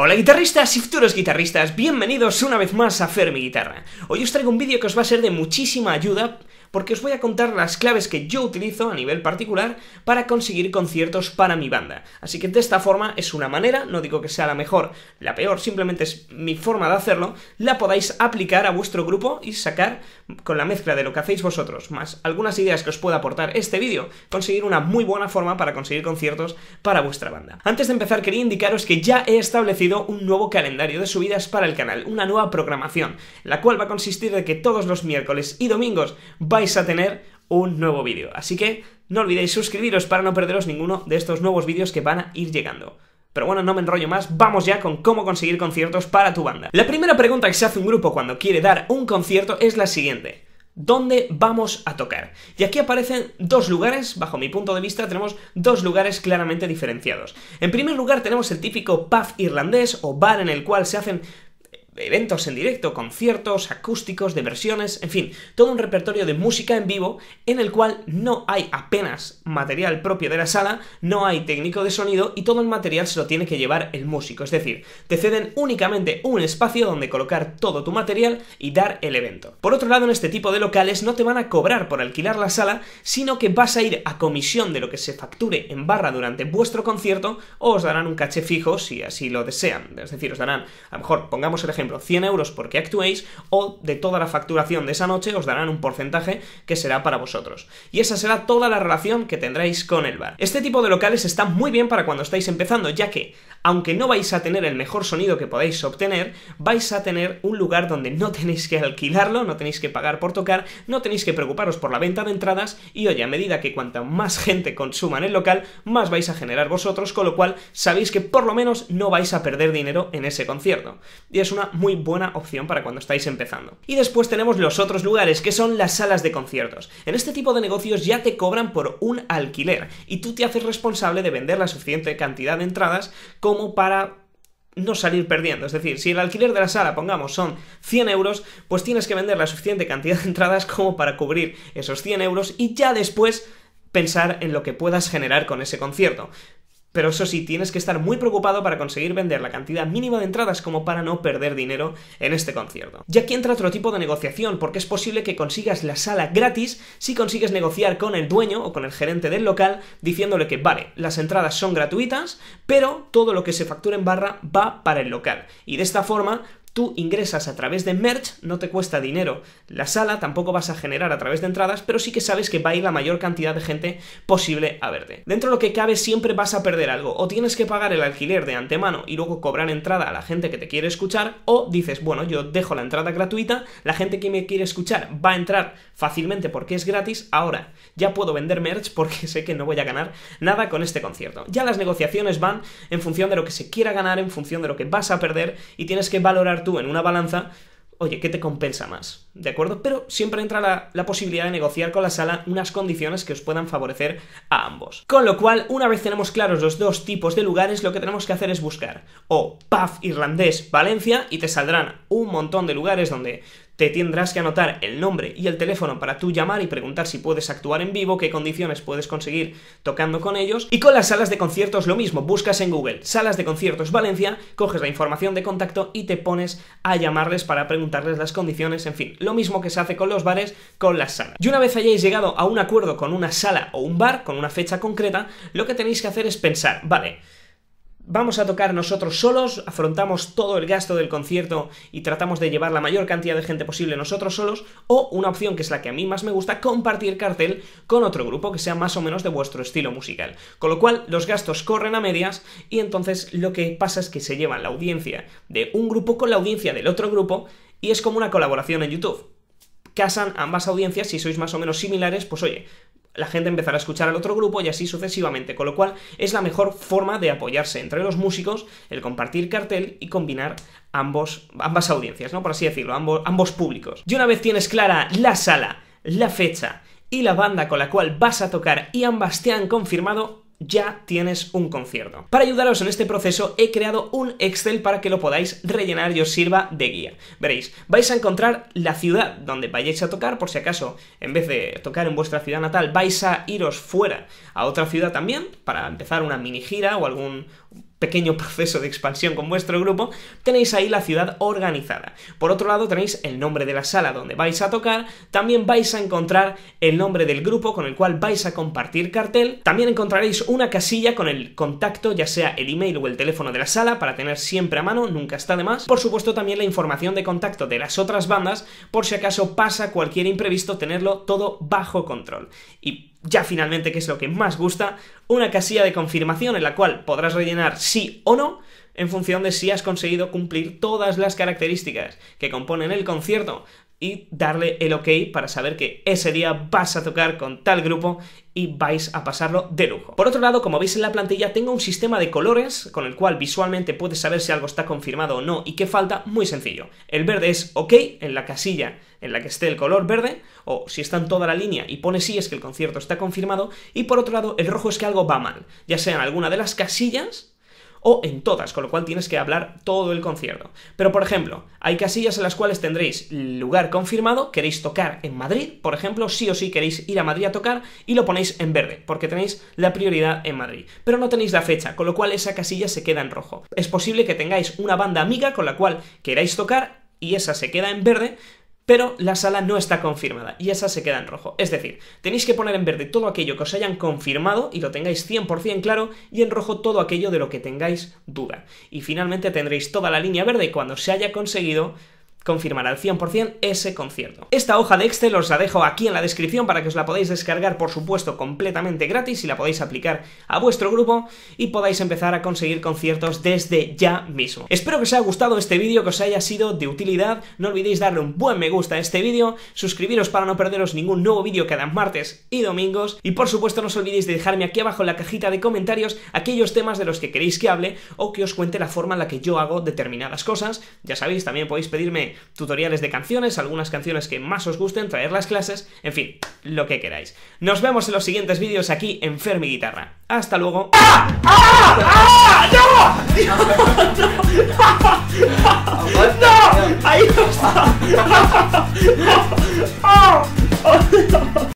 Hola guitarristas y futuros guitarristas, bienvenidos una vez más a Fermi guitarra. Hoy os traigo un vídeo que os va a ser de muchísima ayuda porque os voy a contar las claves que yo utilizo a nivel particular para conseguir conciertos para mi banda. Así que de esta forma es una manera, no digo que sea la mejor, la peor, simplemente es mi forma de hacerlo, la podáis aplicar a vuestro grupo y sacar con la mezcla de lo que hacéis vosotros, más algunas ideas que os pueda aportar este vídeo, conseguir una muy buena forma para conseguir conciertos para vuestra banda. Antes de empezar quería indicaros que ya he establecido un nuevo calendario de subidas para el canal, una nueva programación, la cual va a consistir de que todos los miércoles y domingos vais a tener un nuevo vídeo. Así que no olvidéis suscribiros para no perderos ninguno de estos nuevos vídeos que van a ir llegando. Pero bueno, no me enrollo más, vamos ya con cómo conseguir conciertos para tu banda. La primera pregunta que se hace un grupo cuando quiere dar un concierto es la siguiente. ¿Dónde vamos a tocar? Y aquí aparecen dos lugares, bajo mi punto de vista tenemos dos lugares claramente diferenciados. En primer lugar tenemos el típico pub irlandés o bar en el cual se hacen eventos en directo, conciertos, acústicos, de versiones, en fin, todo un repertorio de música en vivo en el cual no hay apenas material propio de la sala, no hay técnico de sonido y todo el material se lo tiene que llevar el músico. Es decir, te ceden únicamente un espacio donde colocar todo tu material y dar el evento. Por otro lado, en este tipo de locales no te van a cobrar por alquilar la sala, sino que vas a ir a comisión de lo que se facture en barra durante vuestro concierto o os darán un caché fijo si así lo desean. Es decir, os darán, a lo mejor, pongamos el ejemplo, 100 euros porque actuéis o de toda la facturación de esa noche os darán un porcentaje que será para vosotros. Y esa será toda la relación que tendréis con el bar. Este tipo de locales está muy bien para cuando estáis empezando, ya que, aunque no vais a tener el mejor sonido que podáis obtener, vais a tener un lugar donde no tenéis que alquilarlo, no tenéis que pagar por tocar, no tenéis que preocuparos por la venta de entradas y oye, a medida que cuanta más gente consuma en el local, más vais a generar vosotros, con lo cual sabéis que por lo menos no vais a perder dinero en ese concierto. Y es una muy buena opción para cuando estáis empezando. Y después tenemos los otros lugares, que son las salas de conciertos. En este tipo de negocios ya te cobran por un alquiler y tú te haces responsable de vender la suficiente cantidad de entradas como para no salir perdiendo. Es decir, si el alquiler de la sala, pongamos, son 100 euros, pues tienes que vender la suficiente cantidad de entradas como para cubrir esos 100 euros y ya después pensar en lo que puedas generar con ese concierto. Pero eso sí, tienes que estar muy preocupado para conseguir vender la cantidad mínima de entradas como para no perder dinero en este concierto. Y aquí entra otro tipo de negociación, porque es posible que consigas la sala gratis si consigues negociar con el dueño o con el gerente del local diciéndole que, vale, las entradas son gratuitas, pero todo lo que se factura en barra va para el local. Y de esta forma Tú ingresas a través de merch, no te cuesta dinero. La sala tampoco vas a generar a través de entradas, pero sí que sabes que va a ir la mayor cantidad de gente posible a verte. Dentro de lo que cabe siempre vas a perder algo, o tienes que pagar el alquiler de antemano y luego cobrar entrada a la gente que te quiere escuchar, o dices, bueno, yo dejo la entrada gratuita, la gente que me quiere escuchar va a entrar fácilmente porque es gratis, ahora ya puedo vender merch porque sé que no voy a ganar nada con este concierto. Ya las negociaciones van en función de lo que se quiera ganar, en función de lo que vas a perder y tienes que valorar tú en una balanza, oye, ¿qué te compensa más? ¿De acuerdo? Pero siempre entra la, posibilidad de negociar con la sala unas condiciones que os puedan favorecer a ambos. Con lo cual, una vez tenemos claros los dos tipos de lugares, lo que tenemos que hacer es buscar o Paf, irlandés Valencia y te saldrán un montón de lugares donde te tendrás que anotar el nombre y el teléfono para tú llamar y preguntar si puedes actuar en vivo, qué condiciones puedes conseguir tocando con ellos. Y con las salas de conciertos lo mismo, buscas en Google salas de conciertos Valencia, coges la información de contacto y te pones a llamarles para preguntarles las condiciones, en fin, lo mismo que se hace con los bares, con las salas. Y una vez hayáis llegado a un acuerdo con una sala o un bar, con una fecha concreta, lo que tenéis que hacer es pensar, vale, vamos a tocar nosotros solos, afrontamos todo el gasto del concierto y tratamos de llevar la mayor cantidad de gente posible nosotros solos, o una opción que es la que a mí más me gusta, compartir cartel con otro grupo que sea más o menos de vuestro estilo musical. Con lo cual, los gastos corren a medias y entonces lo que pasa es que se llevan la audiencia de un grupo con la audiencia del otro grupo y es como una colaboración en YouTube casan ambas audiencias, si sois más o menos similares, pues oye, la gente empezará a escuchar al otro grupo y así sucesivamente, con lo cual es la mejor forma de apoyarse entre los músicos, el compartir cartel y combinar ambos, ambas audiencias, ¿no? Por así decirlo, ambos, ambos públicos. Y una vez tienes clara la sala, la fecha y la banda con la cual vas a tocar y ambas te han confirmado, ya tienes un concierto. Para ayudaros en este proceso he creado un Excel para que lo podáis rellenar y os sirva de guía. Veréis, vais a encontrar la ciudad donde vayáis a tocar, por si acaso en vez de tocar en vuestra ciudad natal vais a iros fuera a otra ciudad también para empezar una mini gira o algún pequeño proceso de expansión con vuestro grupo, tenéis ahí la ciudad organizada. Por otro lado, tenéis el nombre de la sala donde vais a tocar, también vais a encontrar el nombre del grupo con el cual vais a compartir cartel, también encontraréis una casilla con el contacto, ya sea el email o el teléfono de la sala, para tener siempre a mano, nunca está de más. Por supuesto, también la información de contacto de las otras bandas, por si acaso pasa cualquier imprevisto, tenerlo todo bajo control. Y ya finalmente, que es lo que más gusta, una casilla de confirmación en la cual podrás rellenar sí o no en función de si has conseguido cumplir todas las características que componen el concierto, y darle el ok para saber que ese día vas a tocar con tal grupo y vais a pasarlo de lujo. Por otro lado, como veis en la plantilla, tengo un sistema de colores con el cual visualmente puedes saber si algo está confirmado o no y qué falta, muy sencillo. El verde es ok en la casilla en la que esté el color verde, o si está en toda la línea y pone sí es que el concierto está confirmado, y por otro lado el rojo es que algo va mal, ya sea en alguna de las casillas o en todas, con lo cual tienes que hablar todo el concierto. Pero por ejemplo, hay casillas en las cuales tendréis lugar confirmado, queréis tocar en Madrid, por ejemplo, sí o sí queréis ir a Madrid a tocar y lo ponéis en verde, porque tenéis la prioridad en Madrid. Pero no tenéis la fecha, con lo cual esa casilla se queda en rojo. Es posible que tengáis una banda amiga con la cual queráis tocar y esa se queda en verde, pero la sala no está confirmada y esa se queda en rojo. Es decir, tenéis que poner en verde todo aquello que os hayan confirmado y lo tengáis 100% claro y en rojo todo aquello de lo que tengáis duda. Y finalmente tendréis toda la línea verde cuando se haya conseguido confirmar al 100% ese concierto. Esta hoja de Excel os la dejo aquí en la descripción para que os la podáis descargar, por supuesto, completamente gratis y la podáis aplicar a vuestro grupo y podáis empezar a conseguir conciertos desde ya mismo. Espero que os haya gustado este vídeo, que os haya sido de utilidad. No olvidéis darle un buen me gusta a este vídeo, suscribiros para no perderos ningún nuevo vídeo cada martes y domingos y por supuesto no os olvidéis de dejarme aquí abajo en la cajita de comentarios aquellos temas de los que queréis que hable o que os cuente la forma en la que yo hago determinadas cosas. Ya sabéis, también podéis pedirme tutoriales de canciones, algunas canciones que más os gusten, traer las clases, en fin, lo que queráis. Nos vemos en los siguientes vídeos aquí en Fermi Guitarra. ¡Hasta luego! ¡Ah! ¡Ah! ¡Ah! ¡No! ¡No! ¡Ahí